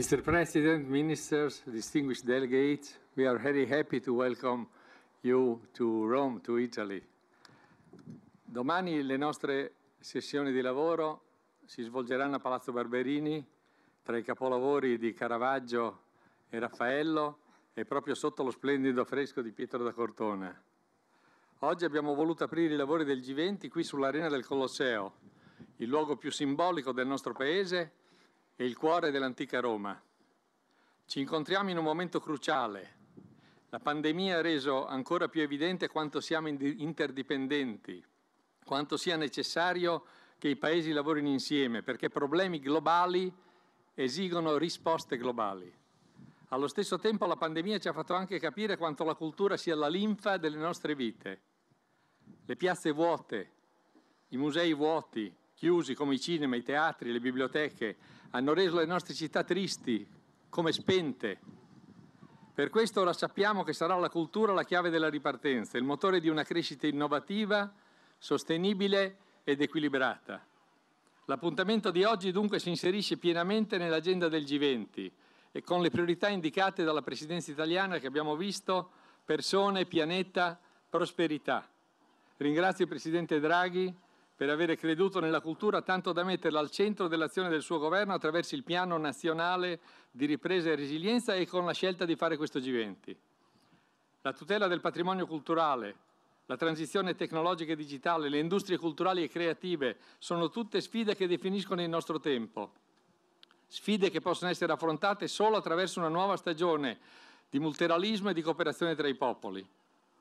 Mr. President, ministers, distinguished delegates, we are very happy to welcome you to Rome, to Italy. Domani le nostre sessioni di lavoro si svolgeranno a Palazzo Barberini tra i capolavori di Caravaggio e Raffaello e proprio sotto lo splendido affresco di Pietro da Cortona. Oggi abbiamo voluto aprire i lavori del G20 qui sull'arena del Colosseo, il luogo più simbolico del nostro paese e il cuore dell'antica Roma. Ci incontriamo in un momento cruciale. La pandemia ha reso ancora più evidente quanto siamo interdipendenti, quanto sia necessario che i paesi lavorino insieme, perché problemi globali esigono risposte globali. Allo stesso tempo la pandemia ci ha fatto anche capire quanto la cultura sia la linfa delle nostre vite. Le piazze vuote, i musei vuoti, chiusi come i cinema, i teatri, le biblioteche, hanno reso le nostre città tristi, come spente. Per questo ora sappiamo che sarà la cultura la chiave della ripartenza, il motore di una crescita innovativa, sostenibile ed equilibrata. L'appuntamento di oggi dunque si inserisce pienamente nell'agenda del G20 e con le priorità indicate dalla Presidenza italiana che abbiamo visto, persone, pianeta, prosperità. Ringrazio il Presidente Draghi per avere creduto nella cultura tanto da metterla al centro dell'azione del suo governo attraverso il piano nazionale di ripresa e resilienza e con la scelta di fare questo G20. La tutela del patrimonio culturale, la transizione tecnologica e digitale, le industrie culturali e creative sono tutte sfide che definiscono il nostro tempo, sfide che possono essere affrontate solo attraverso una nuova stagione di multilateralismo e di cooperazione tra i popoli.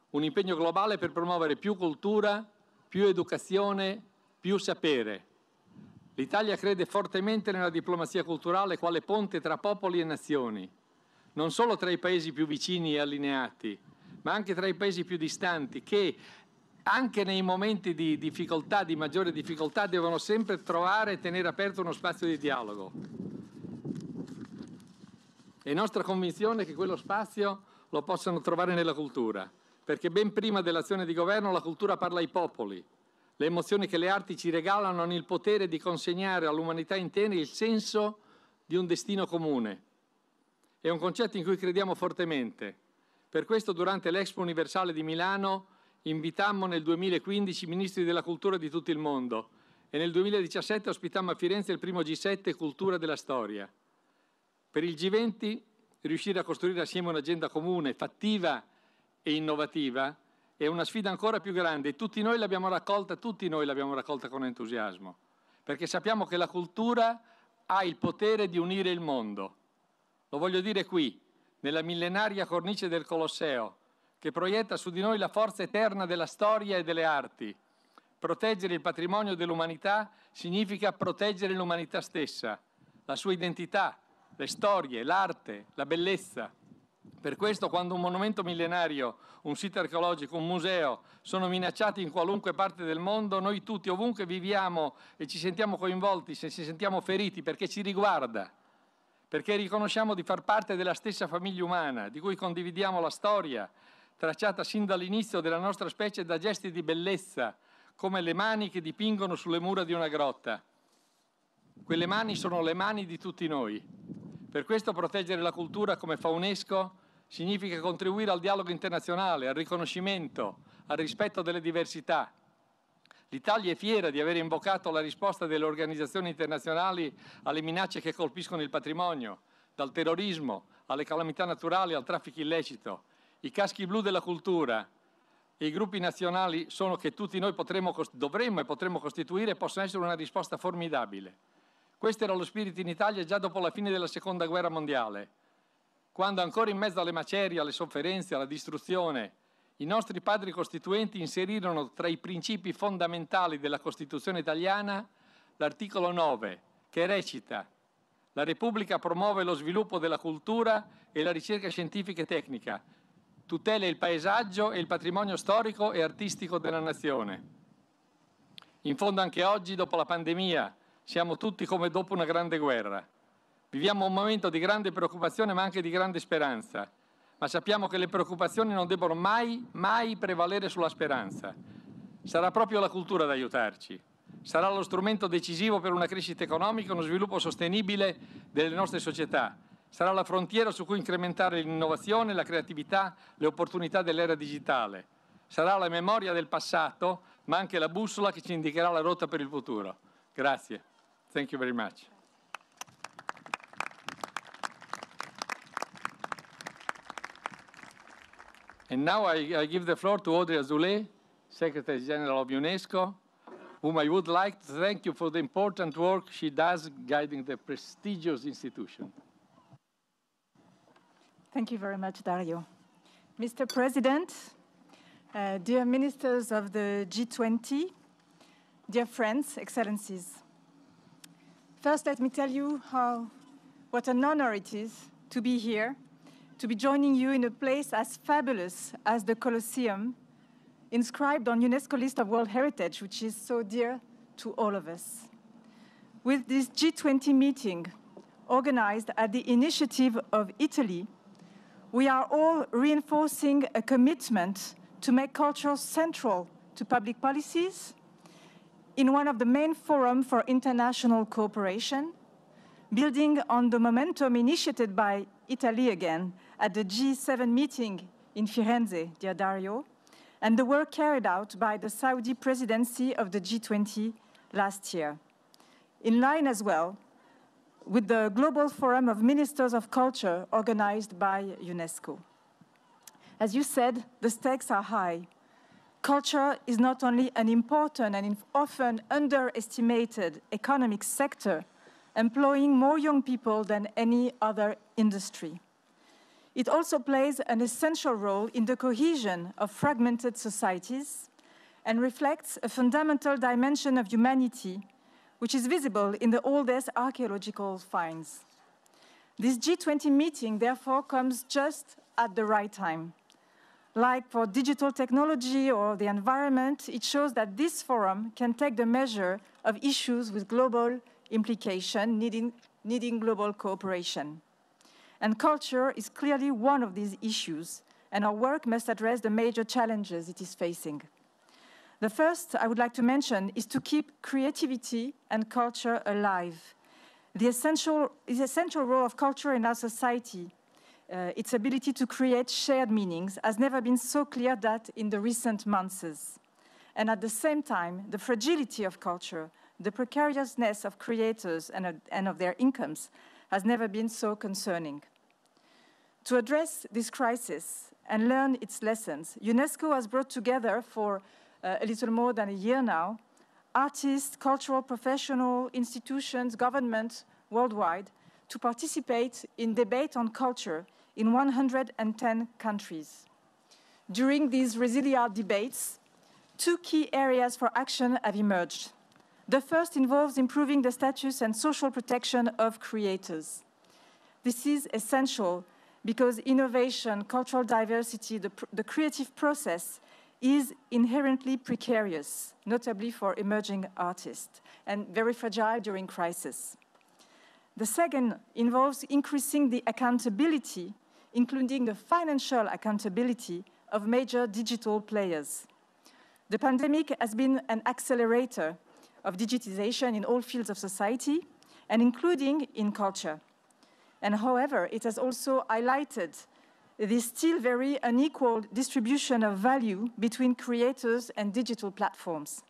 Un impegno globale per promuovere più cultura, più educazione più sapere. L'Italia crede fortemente nella diplomazia culturale quale ponte tra popoli e nazioni, non solo tra i paesi più vicini e allineati, ma anche tra i paesi più distanti, che anche nei momenti di difficoltà, di maggiore difficoltà, devono sempre trovare e tenere aperto uno spazio di dialogo. È nostra convinzione che quello spazio lo possano trovare nella cultura, perché ben prima dell'azione di governo la cultura parla ai popoli, le emozioni che le arti ci regalano hanno il potere di consegnare all'umanità intera il senso di un destino comune. È un concetto in cui crediamo fortemente. Per questo durante l'Expo Universale di Milano invitammo nel 2015 i ministri della cultura di tutto il mondo e nel 2017 ospitammo a Firenze il primo G7 Cultura della Storia. Per il G20 riuscire a costruire assieme un'agenda comune, fattiva e innovativa è una sfida ancora più grande. Tutti noi l'abbiamo raccolta, tutti noi l'abbiamo raccolta con entusiasmo, perché sappiamo che la cultura ha il potere di unire il mondo. Lo voglio dire qui, nella millenaria cornice del Colosseo, che proietta su di noi la forza eterna della storia e delle arti. Proteggere il patrimonio dell'umanità significa proteggere l'umanità stessa, la sua identità, le storie, l'arte, la bellezza. Per questo quando un monumento millenario, un sito archeologico, un museo sono minacciati in qualunque parte del mondo, noi tutti ovunque viviamo e ci sentiamo coinvolti, se ci sentiamo feriti perché ci riguarda, perché riconosciamo di far parte della stessa famiglia umana, di cui condividiamo la storia, tracciata sin dall'inizio della nostra specie da gesti di bellezza, come le mani che dipingono sulle mura di una grotta. Quelle mani sono le mani di tutti noi. Per questo proteggere la cultura come fa UNESCO significa contribuire al dialogo internazionale, al riconoscimento, al rispetto delle diversità. L'Italia è fiera di aver invocato la risposta delle organizzazioni internazionali alle minacce che colpiscono il patrimonio, dal terrorismo alle calamità naturali al traffico illecito. I caschi blu della cultura e i gruppi nazionali sono che tutti noi potremo, dovremmo e potremmo costituire e possono essere una risposta formidabile. Questo era lo spirito in Italia già dopo la fine della Seconda Guerra Mondiale quando ancora in mezzo alle macerie, alle sofferenze, alla distruzione, i nostri padri costituenti inserirono tra i principi fondamentali della Costituzione italiana l'articolo 9, che recita la Repubblica promuove lo sviluppo della cultura e la ricerca scientifica e tecnica, tutela il paesaggio e il patrimonio storico e artistico della nazione. In fondo anche oggi, dopo la pandemia, siamo tutti come dopo una grande guerra. Viviamo un momento di grande preoccupazione ma anche di grande speranza, ma sappiamo che le preoccupazioni non debbono mai, mai prevalere sulla speranza. Sarà proprio la cultura ad aiutarci, sarà lo strumento decisivo per una crescita economica e uno sviluppo sostenibile delle nostre società, sarà la frontiera su cui incrementare l'innovazione, la creatività, le opportunità dell'era digitale, sarà la memoria del passato ma anche la bussola che ci indicherà la rotta per il futuro. Grazie. Thank you very much. And now I, I give the floor to Audrey Azoulay, Secretary General of UNESCO, whom I would like to thank you for the important work she does guiding the prestigious institution. Thank you very much, Dario. Mr. President, uh, dear ministers of the G20, dear friends, excellencies. First, let me tell you how, what an honor it is to be here to be joining you in a place as fabulous as the Colosseum, inscribed on UNESCO list of World Heritage, which is so dear to all of us. With this G20 meeting, organized at the initiative of Italy, we are all reinforcing a commitment to make culture central to public policies in one of the main forums for international cooperation, building on the momentum initiated by Italy again at the G7 meeting in Firenze, dear Dario, and the work carried out by the Saudi presidency of the G20 last year. In line as well with the Global Forum of Ministers of Culture organized by UNESCO. As you said, the stakes are high. Culture is not only an important and often underestimated economic sector, employing more young people than any other industry. It also plays an essential role in the cohesion of fragmented societies and reflects a fundamental dimension of humanity, which is visible in the oldest archaeological finds. This G20 meeting, therefore, comes just at the right time. Like for digital technology or the environment, it shows that this forum can take the measure of issues with global implication, needing, needing global cooperation. And culture is clearly one of these issues, and our work must address the major challenges it is facing. The first I would like to mention is to keep creativity and culture alive. The essential, the essential role of culture in our society, uh, its ability to create shared meanings, has never been so clear that in the recent months. And at the same time, the fragility of culture, the precariousness of creators and and of their incomes has never been so concerning. To address this crisis and learn its lessons, UNESCO has brought together for uh, a little more than a year now artists, cultural professionals, institutions, governments worldwide to participate in debate on culture in 110 countries. During these resilient debates, two key areas for action have emerged. The first involves improving the status and social protection of creators. This is essential because innovation, cultural diversity, the, the creative process is inherently precarious, notably for emerging artists, and very fragile during crisis. The second involves increasing the accountability, including the financial accountability of major digital players. The pandemic has been an accelerator of digitization in all fields of society, and including in culture. And however, it has also highlighted the still very unequal distribution of value between creators and digital platforms.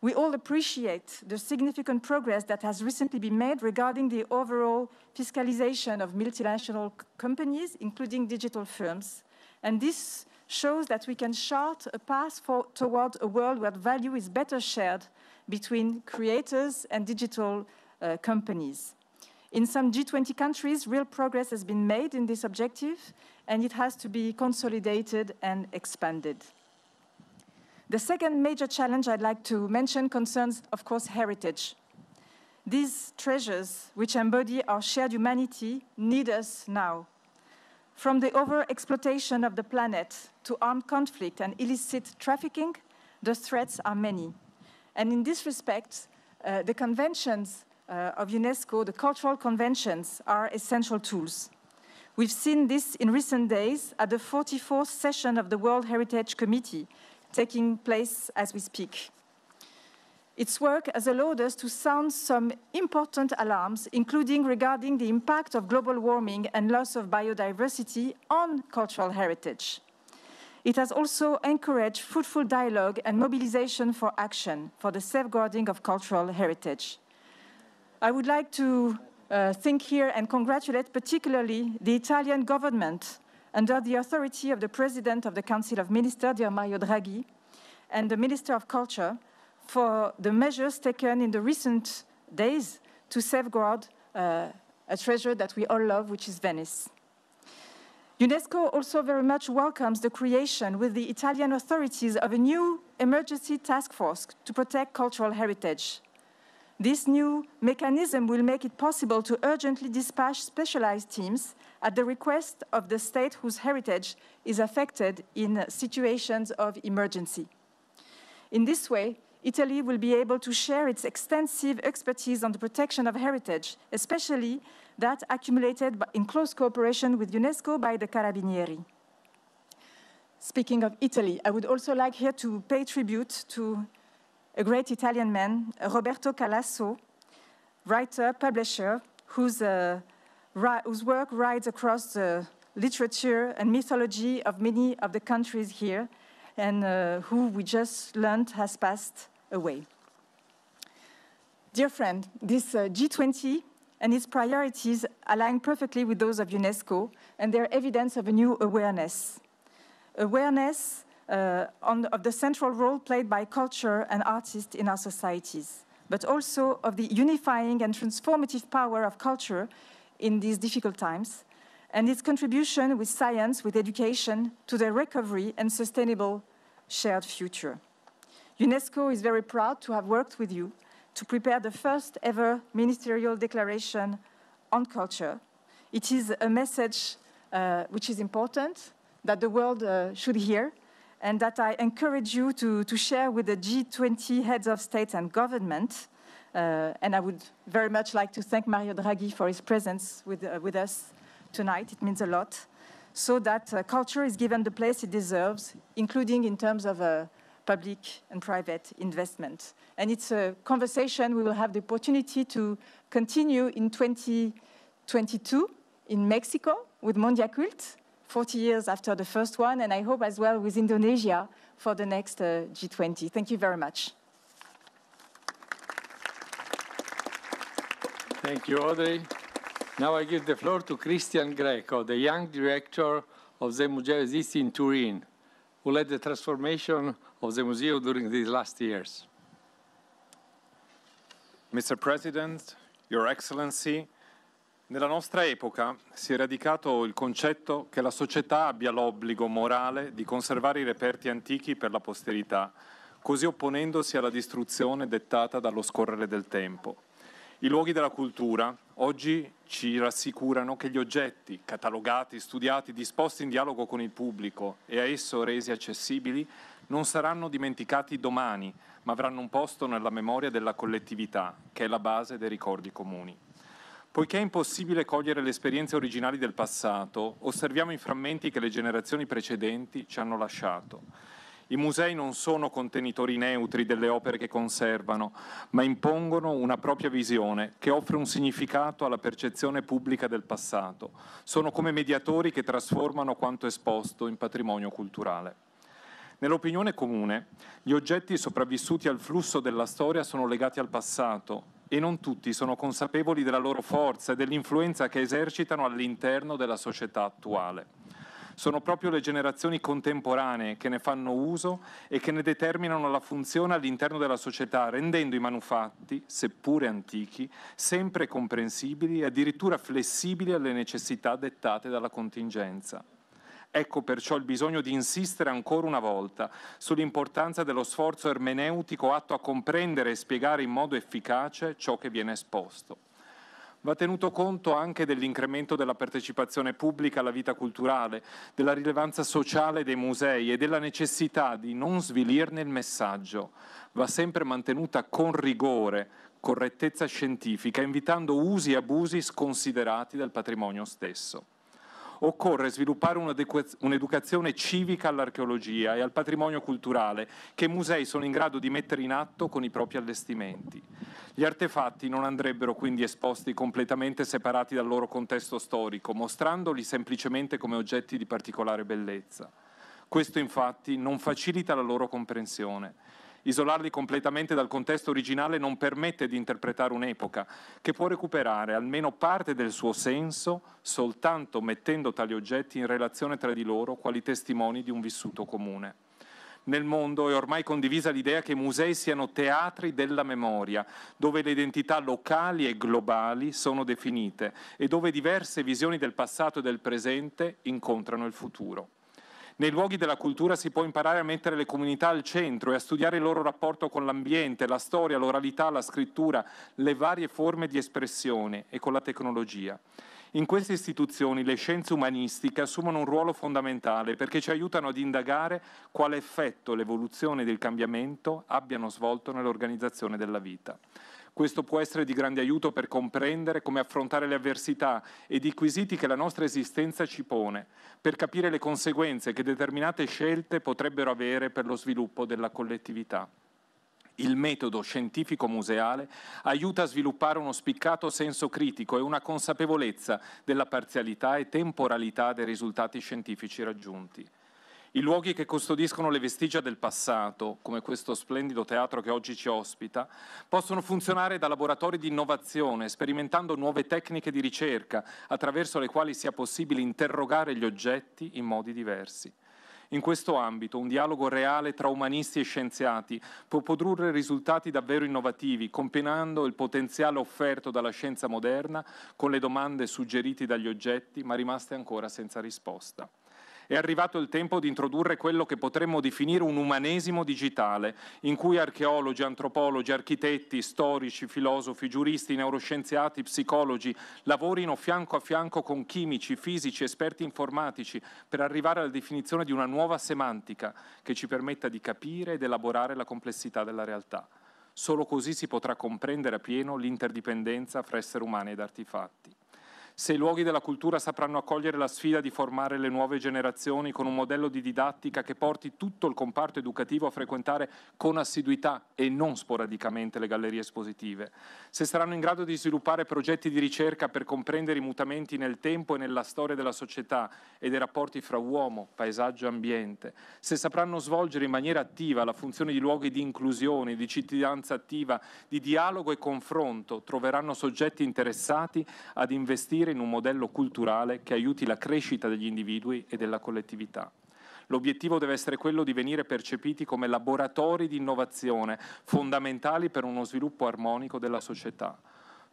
We all appreciate the significant progress that has recently been made regarding the overall fiscalization of multinational companies, including digital firms. And this shows that we can chart a path for, toward a world where value is better shared between creators and digital uh, companies. In some G20 countries, real progress has been made in this objective, and it has to be consolidated and expanded. The second major challenge I'd like to mention concerns, of course, heritage. These treasures, which embody our shared humanity, need us now. From the over-exploitation of the planet to armed conflict and illicit trafficking, the threats are many. And in this respect, uh, the conventions uh, of UNESCO, the cultural conventions, are essential tools. We've seen this in recent days at the 44th session of the World Heritage Committee, taking place as we speak. Its work has allowed us to sound some important alarms, including regarding the impact of global warming and loss of biodiversity on cultural heritage. It has also encouraged fruitful dialogue and mobilization for action for the safeguarding of cultural heritage. I would like to uh, think here and congratulate particularly the Italian government under the authority of the President of the Council of Ministers, dear Mario Draghi, and the Minister of Culture for the measures taken in the recent days to safeguard uh, a treasure that we all love, which is Venice. UNESCO also very much welcomes the creation with the Italian authorities of a new emergency task force to protect cultural heritage. This new mechanism will make it possible to urgently dispatch specialized teams at the request of the state whose heritage is affected in situations of emergency. In this way, Italy will be able to share its extensive expertise on the protection of heritage, especially that accumulated in close cooperation with UNESCO by the Carabinieri. Speaking of Italy, I would also like here to pay tribute to a great Italian man, Roberto Calasso, writer, publisher, whose, uh, whose work rides across the literature and mythology of many of the countries here, and uh, who we just learned has passed away. Dear friend, this uh, G20 and its priorities align perfectly with those of UNESCO, and they're evidence of a new awareness. Awareness uh, on, of the central role played by culture and artists in our societies, but also of the unifying and transformative power of culture in these difficult times, and its contribution with science, with education, to the recovery and sustainable shared future. UNESCO is very proud to have worked with you to prepare the first ever ministerial declaration on culture. It is a message uh, which is important that the world uh, should hear and that I encourage you to, to share with the G20 heads of state and government. Uh, and I would very much like to thank Mario Draghi for his presence with, uh, with us tonight. It means a lot. So that uh, culture is given the place it deserves, including in terms of uh, public and private investment. And it's a conversation we will have the opportunity to continue in 2022 in Mexico with Mondiacult, 40 years after the first one, and I hope as well with Indonesia for the next uh, G20. Thank you very much. Thank you, Audrey. Now I give the floor to Christian Greco, the young director of the Mujahidisti in Turin. who led the transformation of the museum during these last years. Mr. President, Your Excellency, nella nostra epoca si è radicato il concetto che la società abbia l'obbligo morale di conservare i reperti antichi per la posterità, così opponendosi alla distruzione dettata dallo scorrere del tempo. I luoghi della cultura, Oggi ci rassicurano che gli oggetti, catalogati, studiati, disposti in dialogo con il pubblico e a esso resi accessibili, non saranno dimenticati domani, ma avranno un posto nella memoria della collettività, che è la base dei ricordi comuni. Poiché è impossibile cogliere le esperienze originali del passato, osserviamo i frammenti che le generazioni precedenti ci hanno lasciato i musei non sono contenitori neutri delle opere che conservano, ma impongono una propria visione che offre un significato alla percezione pubblica del passato. Sono come mediatori che trasformano quanto esposto in patrimonio culturale. Nell'opinione comune, gli oggetti sopravvissuti al flusso della storia sono legati al passato e non tutti sono consapevoli della loro forza e dell'influenza che esercitano all'interno della società attuale sono proprio le generazioni contemporanee che ne fanno uso e che ne determinano la funzione all'interno della società, rendendo i manufatti, seppure antichi, sempre comprensibili e addirittura flessibili alle necessità dettate dalla contingenza. Ecco perciò il bisogno di insistere ancora una volta sull'importanza dello sforzo ermeneutico atto a comprendere e spiegare in modo efficace ciò che viene esposto. Va tenuto conto anche dell'incremento della partecipazione pubblica alla vita culturale, della rilevanza sociale dei musei e della necessità di non svilirne il messaggio. Va sempre mantenuta con rigore, correttezza scientifica, invitando usi e abusi sconsiderati del patrimonio stesso occorre sviluppare un'educazione civica all'archeologia e al patrimonio culturale che i musei sono in grado di mettere in atto con i propri allestimenti. Gli artefatti non andrebbero quindi esposti completamente separati dal loro contesto storico, mostrandoli semplicemente come oggetti di particolare bellezza. Questo infatti non facilita la loro comprensione Isolarli completamente dal contesto originale non permette di interpretare un'epoca, che può recuperare almeno parte del suo senso soltanto mettendo tali oggetti in relazione tra di loro quali testimoni di un vissuto comune. Nel mondo è ormai condivisa l'idea che i musei siano teatri della memoria, dove le identità locali e globali sono definite e dove diverse visioni del passato e del presente incontrano il futuro. Nei luoghi della cultura si può imparare a mettere le comunità al centro e a studiare il loro rapporto con l'ambiente, la storia, l'oralità, la scrittura, le varie forme di espressione e con la tecnologia. In queste istituzioni le scienze umanistiche assumono un ruolo fondamentale perché ci aiutano ad indagare quale effetto l'evoluzione del cambiamento abbiano svolto nell'organizzazione della vita. Questo può essere di grande aiuto per comprendere come affrontare le avversità ed i quesiti che la nostra esistenza ci pone, per capire le conseguenze che determinate scelte potrebbero avere per lo sviluppo della collettività. Il metodo scientifico museale aiuta a sviluppare uno spiccato senso critico e una consapevolezza della parzialità e temporalità dei risultati scientifici raggiunti. I luoghi che custodiscono le vestigia del passato, come questo splendido teatro che oggi ci ospita, possono funzionare da laboratori di innovazione, sperimentando nuove tecniche di ricerca attraverso le quali sia possibile interrogare gli oggetti in modi diversi. In questo ambito un dialogo reale tra umanisti e scienziati può produrre risultati davvero innovativi, combinando il potenziale offerto dalla scienza moderna con le domande suggerite dagli oggetti ma rimaste ancora senza risposta. È arrivato il tempo di introdurre quello che potremmo definire un umanesimo digitale, in cui archeologi, antropologi, architetti, storici, filosofi, giuristi, neuroscienziati, psicologi lavorino fianco a fianco con chimici, fisici, esperti informatici per arrivare alla definizione di una nuova semantica che ci permetta di capire ed elaborare la complessità della realtà. Solo così si potrà comprendere appieno l'interdipendenza fra esseri umani ed artefatti. Se i luoghi della cultura sapranno accogliere la sfida di formare le nuove generazioni con un modello di didattica che porti tutto il comparto educativo a frequentare con assiduità e non sporadicamente le gallerie espositive, se saranno in grado di sviluppare progetti di ricerca per comprendere i mutamenti nel tempo e nella storia della società e dei rapporti fra uomo, paesaggio e ambiente, se sapranno svolgere in maniera attiva la funzione di luoghi di inclusione, di cittadinanza attiva, di dialogo e confronto, troveranno soggetti interessati ad investire investire in un modello culturale che aiuti la crescita degli individui e della collettività. L'obiettivo deve essere quello di venire percepiti come laboratori di innovazione fondamentali per uno sviluppo armonico della società.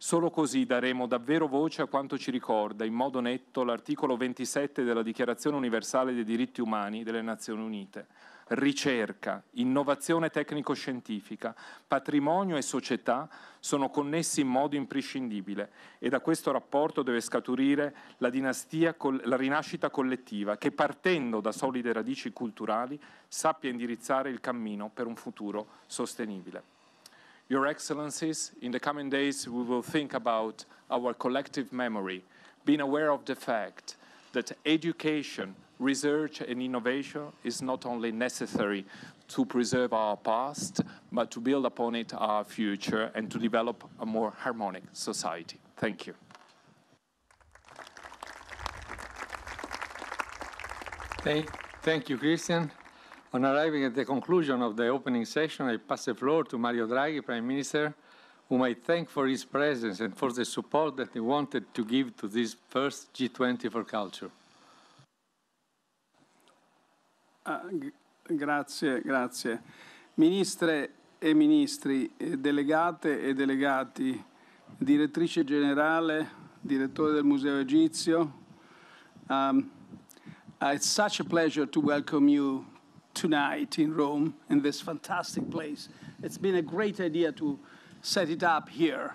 Solo così daremo davvero voce a quanto ci ricorda in modo netto l'articolo 27 della Dichiarazione universale dei diritti umani delle Nazioni Unite. Ricerca, innovazione tecnico-scientifica, patrimonio e società sono connessi in modo imprescindibile e da questo rapporto deve scaturire la, dinastia, la rinascita collettiva che partendo da solide radici culturali sappia indirizzare il cammino per un futuro sostenibile. Your Excellencies, in the coming days we will think about our collective memory, being aware of the fact that education, research and innovation is not only necessary to preserve our past, but to build upon it our future and to develop a more harmonic society. Thank you. Thank, thank you, Christian. On arriving at the conclusion of the opening session, I pass the floor to Mario Draghi, Prime Minister, whom I thank for his presence and for the support that he wanted to give to this first G20 for culture. Ah, grazie, grazie. Ministre e ministri, eh, delegate e delegati, direttrice generale, direttore del Museo Egizio, um, it's such a pleasure to welcome you tonight in Rome, in this fantastic place. It's been a great idea to set it up here.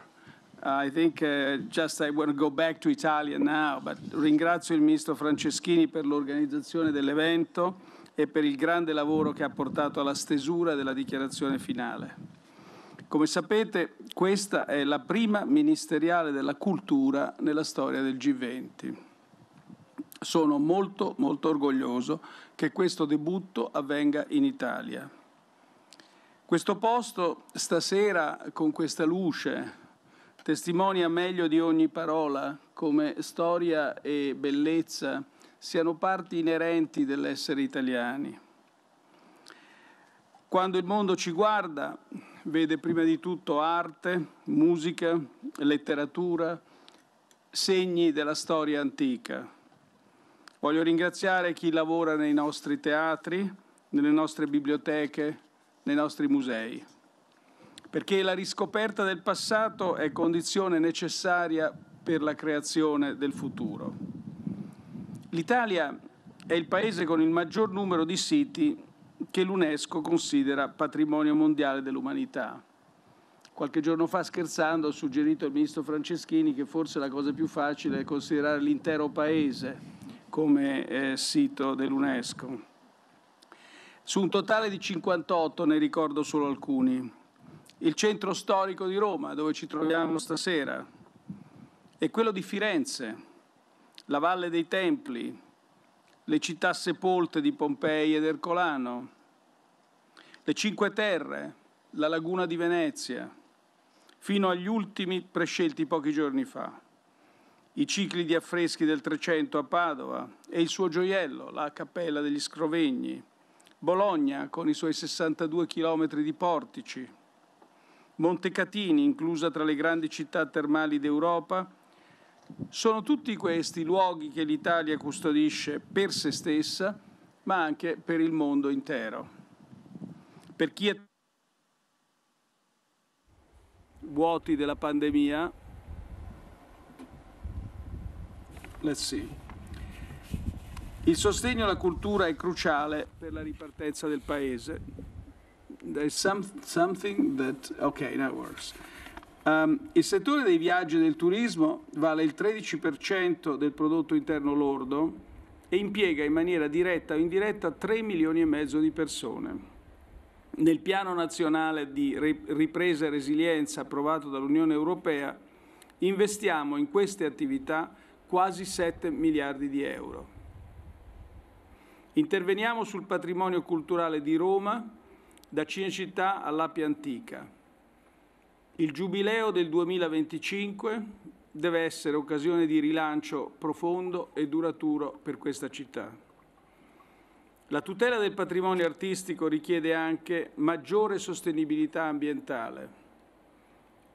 Uh, I think uh, just I want to go back to Italia now, but ringrazio il ministro Franceschini per l'organizzazione dell'evento e per il grande lavoro che ha portato alla stesura della dichiarazione finale. Come sapete, questa è la prima ministeriale della cultura nella storia del G20. Sono molto molto orgoglioso che questo debutto avvenga in Italia. Questo posto stasera con questa luce testimonia meglio di ogni parola come storia e bellezza siano parti inerenti dell'essere italiani. Quando il mondo ci guarda, vede prima di tutto arte, musica, letteratura, segni della storia antica. Voglio ringraziare chi lavora nei nostri teatri, nelle nostre biblioteche, nei nostri musei, perché la riscoperta del passato è condizione necessaria per la creazione del futuro. L'Italia è il paese con il maggior numero di siti che l'UNESCO considera patrimonio mondiale dell'umanità. Qualche giorno fa, scherzando, ho suggerito al ministro Franceschini che forse la cosa più facile è considerare l'intero paese come eh, sito dell'UNESCO. Su un totale di 58 ne ricordo solo alcuni. Il centro storico di Roma, dove ci troviamo stasera, e quello di Firenze, la Valle dei Templi, le città sepolte di Pompei ed Ercolano, le Cinque Terre, la Laguna di Venezia, fino agli ultimi prescelti pochi giorni fa i cicli di affreschi del Trecento a Padova e il suo gioiello, la Cappella degli Scrovegni, Bologna con i suoi 62 chilometri di portici, Montecatini inclusa tra le grandi città termali d'Europa, sono tutti questi luoghi che l'Italia custodisce per se stessa, ma anche per il mondo intero. Per chi è vuoti della pandemia, Let's see. Il sostegno alla cultura è cruciale per la ripartenza del paese. There's some, something that... Ok, now works. Um, il settore dei viaggi e del turismo vale il 13% del prodotto interno lordo e impiega in maniera diretta o indiretta 3 milioni e mezzo di persone. Nel piano nazionale di ripresa e resilienza approvato dall'Unione Europea investiamo in queste attività quasi 7 miliardi di euro. Interveniamo sul patrimonio culturale di Roma, da Cinecittà all'Appia Antica. Il giubileo del 2025 deve essere occasione di rilancio profondo e duraturo per questa città. La tutela del patrimonio artistico richiede anche maggiore sostenibilità ambientale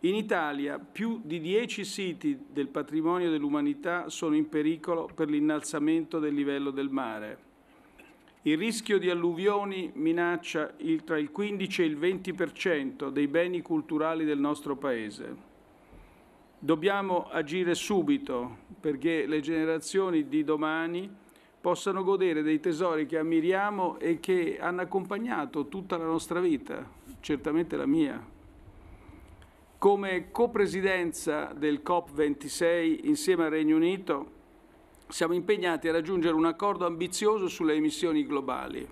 in Italia più di dieci siti del patrimonio dell'umanità sono in pericolo per l'innalzamento del livello del mare. Il rischio di alluvioni minaccia il, tra il 15 e il 20% dei beni culturali del nostro Paese. Dobbiamo agire subito perché le generazioni di domani possano godere dei tesori che ammiriamo e che hanno accompagnato tutta la nostra vita, certamente la mia. Come copresidenza del COP26 insieme al Regno Unito siamo impegnati a raggiungere un accordo ambizioso sulle emissioni globali.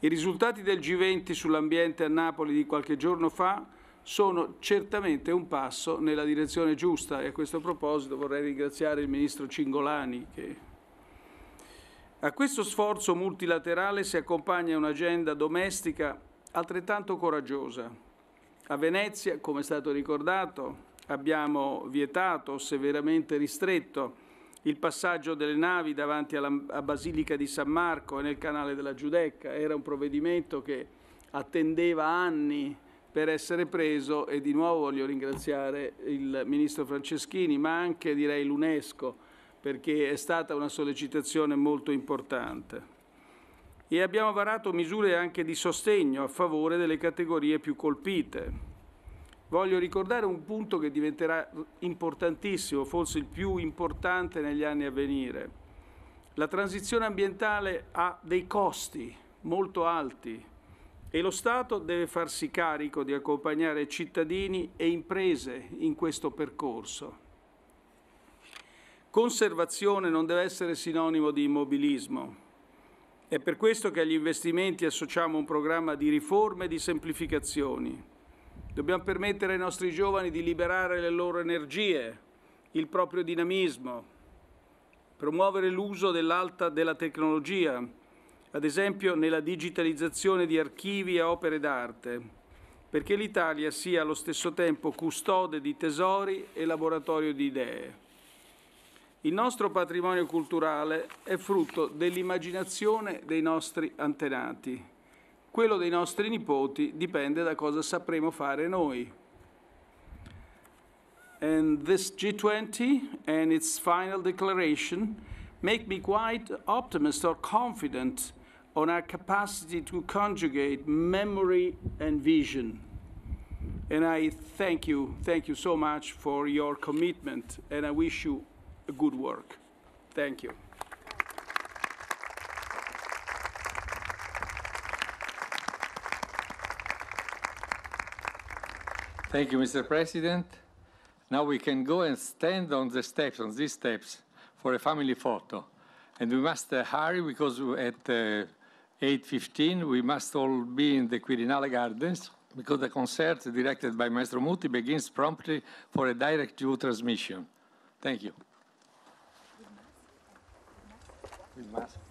I risultati del G20 sull'ambiente a Napoli di qualche giorno fa sono certamente un passo nella direzione giusta e a questo proposito vorrei ringraziare il Ministro Cingolani che a questo sforzo multilaterale si accompagna un'agenda domestica altrettanto coraggiosa, a Venezia, come è stato ricordato, abbiamo vietato severamente ristretto il passaggio delle navi davanti alla Basilica di San Marco e nel canale della Giudecca. Era un provvedimento che attendeva anni per essere preso e di nuovo voglio ringraziare il Ministro Franceschini, ma anche direi l'UNESCO, perché è stata una sollecitazione molto importante e abbiamo varato misure anche di sostegno a favore delle categorie più colpite. Voglio ricordare un punto che diventerà importantissimo, forse il più importante negli anni a venire. La transizione ambientale ha dei costi molto alti e lo Stato deve farsi carico di accompagnare cittadini e imprese in questo percorso. Conservazione non deve essere sinonimo di immobilismo. È per questo che agli investimenti associamo un programma di riforme e di semplificazioni. Dobbiamo permettere ai nostri giovani di liberare le loro energie, il proprio dinamismo, promuovere l'uso dell'alta della tecnologia, ad esempio nella digitalizzazione di archivi e opere d'arte, perché l'Italia sia allo stesso tempo custode di tesori e laboratorio di idee. Il nostro patrimonio culturale è frutto dell'immaginazione dei nostri antenati. Quello dei nostri nipoti dipende da cosa sapremo fare noi. And this G20 and its final declaration make me quite optimist or confident on our capacity to conjugate memory and vision. And I thank you, thank you so much for your commitment, and I wish you good work. Thank you. Thank you, Mr. President. Now we can go and stand on the steps, on these steps, for a family photo. And we must uh, hurry because at uh, 8.15 we must all be in the Quirinale Gardens because the concert directed by Maestro Muti begins promptly for a direct view transmission. Thank you. más.